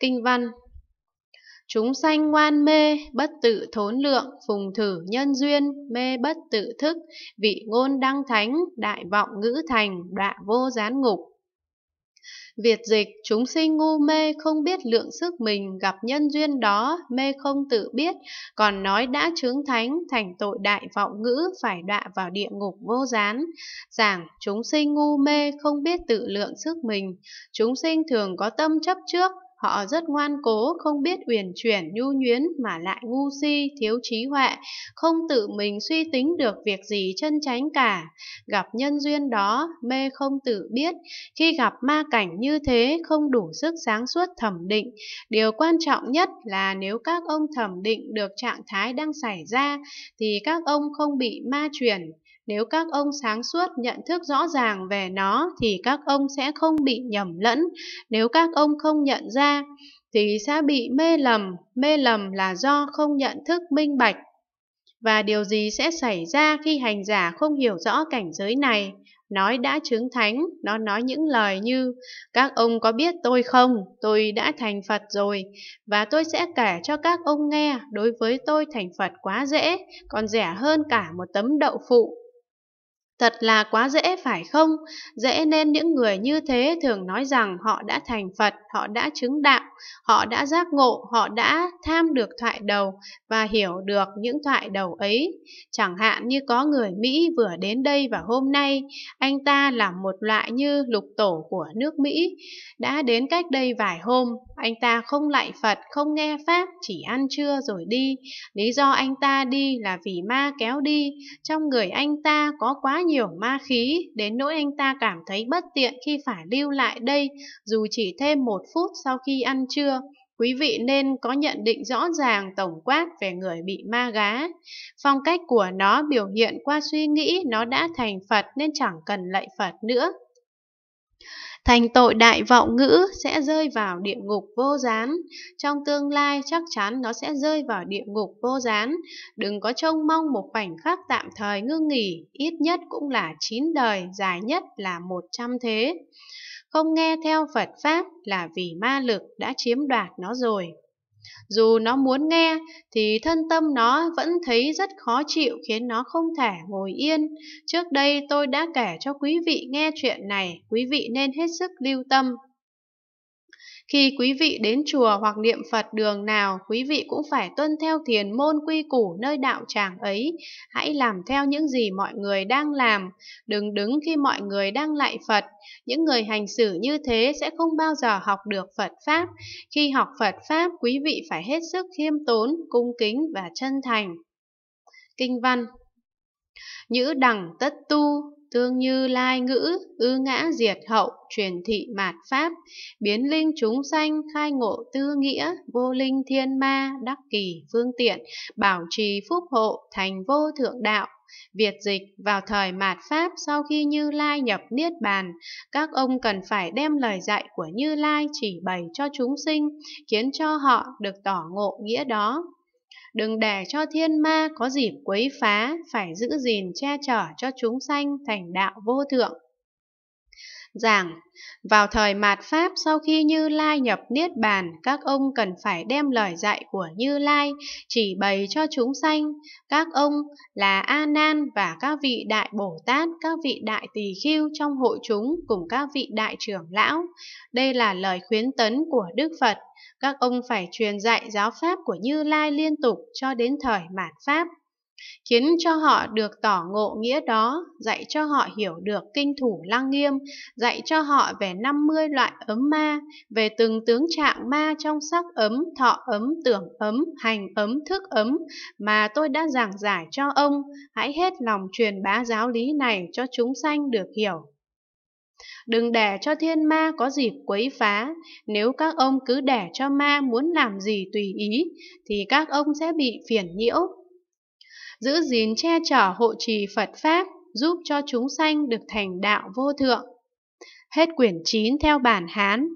Kinh văn Chúng sanh ngoan mê, bất tự thốn lượng, phùng thử nhân duyên, mê bất tự thức, vị ngôn đăng thánh, đại vọng ngữ thành, đọa vô gián ngục. Việt dịch, chúng sinh ngu mê không biết lượng sức mình gặp nhân duyên đó, mê không tự biết, còn nói đã chứng thánh, thành tội đại vọng ngữ, phải đọa vào địa ngục vô gián. Giảng, chúng sinh ngu mê không biết tự lượng sức mình, chúng sinh thường có tâm chấp trước, Họ rất ngoan cố, không biết uyển chuyển, nhu nhuyến mà lại ngu si, thiếu trí huệ, không tự mình suy tính được việc gì chân tránh cả. Gặp nhân duyên đó, mê không tự biết, khi gặp ma cảnh như thế không đủ sức sáng suốt thẩm định. Điều quan trọng nhất là nếu các ông thẩm định được trạng thái đang xảy ra thì các ông không bị ma chuyển, nếu các ông sáng suốt nhận thức rõ ràng về nó thì các ông sẽ không bị nhầm lẫn. Nếu các ông không nhận ra thì sẽ bị mê lầm. Mê lầm là do không nhận thức minh bạch. Và điều gì sẽ xảy ra khi hành giả không hiểu rõ cảnh giới này? Nói đã chứng thánh, nó nói những lời như Các ông có biết tôi không? Tôi đã thành Phật rồi Và tôi sẽ kể cho các ông nghe Đối với tôi thành Phật quá dễ Còn rẻ hơn cả một tấm đậu phụ Thật là quá dễ phải không? Dễ nên những người như thế thường nói rằng họ đã thành Phật, họ đã chứng đạo, họ đã giác ngộ, họ đã tham được thoại đầu và hiểu được những thoại đầu ấy. Chẳng hạn như có người Mỹ vừa đến đây và hôm nay, anh ta là một loại như lục tổ của nước Mỹ. Đã đến cách đây vài hôm, anh ta không lạy Phật, không nghe Pháp, chỉ ăn trưa rồi đi. Lý do anh ta đi là vì ma kéo đi, trong người anh ta có quá nhiều ma khí đến nỗi anh ta cảm thấy bất tiện khi phải lưu lại đây dù chỉ thêm một phút sau khi ăn trưa. Quý vị nên có nhận định rõ ràng tổng quát về người bị ma gá. Phong cách của nó biểu hiện qua suy nghĩ nó đã thành Phật nên chẳng cần lạy Phật nữa. Thành tội đại vọng ngữ sẽ rơi vào địa ngục vô gián. Trong tương lai chắc chắn nó sẽ rơi vào địa ngục vô gián. Đừng có trông mong một khoảnh khắc tạm thời ngưng nghỉ, ít nhất cũng là chín đời, dài nhất là một trăm thế. Không nghe theo Phật Pháp là vì ma lực đã chiếm đoạt nó rồi. Dù nó muốn nghe thì thân tâm nó vẫn thấy rất khó chịu khiến nó không thể ngồi yên. Trước đây tôi đã kể cho quý vị nghe chuyện này, quý vị nên hết sức lưu tâm. Khi quý vị đến chùa hoặc niệm Phật đường nào, quý vị cũng phải tuân theo thiền môn quy củ nơi đạo tràng ấy. Hãy làm theo những gì mọi người đang làm, đừng đứng khi mọi người đang lại Phật. Những người hành xử như thế sẽ không bao giờ học được Phật Pháp. Khi học Phật Pháp, quý vị phải hết sức khiêm tốn, cung kính và chân thành. Kinh văn Nhữ đẳng tất tu, tương như lai ngữ, ư ngã diệt hậu, truyền thị mạt pháp, biến linh chúng sanh, khai ngộ tư nghĩa, vô linh thiên ma, đắc kỳ phương tiện, bảo trì phúc hộ, thành vô thượng đạo. Việt dịch vào thời mạt Pháp sau khi Như Lai nhập Niết Bàn, các ông cần phải đem lời dạy của Như Lai chỉ bày cho chúng sinh, khiến cho họ được tỏ ngộ nghĩa đó đừng để cho thiên ma có dịp quấy phá, phải giữ gìn che chở cho chúng sanh thành đạo vô thượng giảng vào thời mạt pháp sau khi như lai nhập niết bàn các ông cần phải đem lời dạy của như lai chỉ bày cho chúng sanh các ông là a nan và các vị đại bồ tát các vị đại tỳ khưu trong hội chúng cùng các vị đại trưởng lão đây là lời khuyến tấn của đức phật các ông phải truyền dạy giáo pháp của như lai liên tục cho đến thời mạt pháp khiến cho họ được tỏ ngộ nghĩa đó, dạy cho họ hiểu được kinh thủ lăng nghiêm, dạy cho họ về 50 loại ấm ma, về từng tướng trạng ma trong sắc ấm, thọ ấm, tưởng ấm, hành ấm, thức ấm mà tôi đã giảng giải cho ông, hãy hết lòng truyền bá giáo lý này cho chúng sanh được hiểu. Đừng để cho thiên ma có dịp quấy phá, nếu các ông cứ để cho ma muốn làm gì tùy ý, thì các ông sẽ bị phiền nhiễu, giữ gìn che chở hộ trì Phật Pháp, giúp cho chúng sanh được thành đạo vô thượng. Hết quyển 9 theo bản Hán